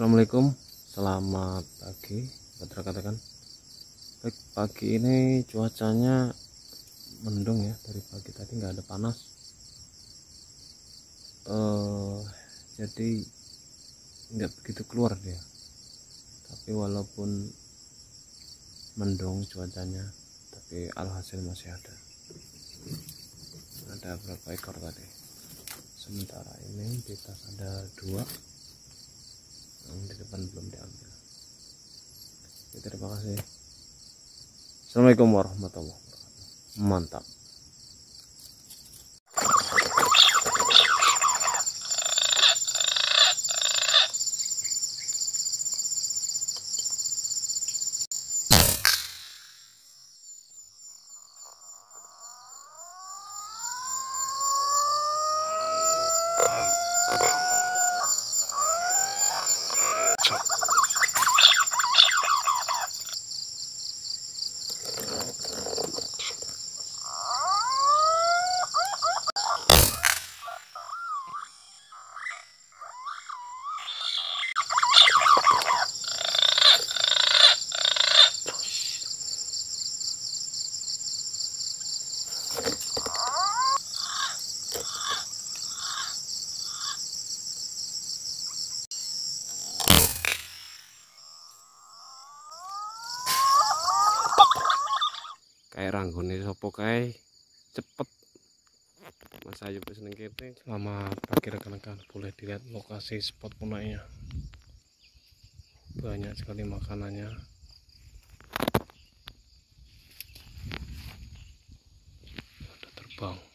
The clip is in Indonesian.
Assalamualaikum Selamat pagi buat katakan. Baik pagi ini cuacanya mendung ya dari pagi tadi nggak ada panas uh, jadi nggak begitu keluar dia tapi walaupun mendung cuacanya tapi alhasil masih ada ada berapa ekor tadi sementara ini kita ada dua yang hmm, di depan belum diambil ya, terima kasih assalamualaikum warahmatullahi wabarakatuh mantap kayak ranggone sopo kayak cepet Mas Ayu pesen ning selama pagi rekan-rekan boleh dilihat lokasi spot punanya banyak sekali makanannya ada terbang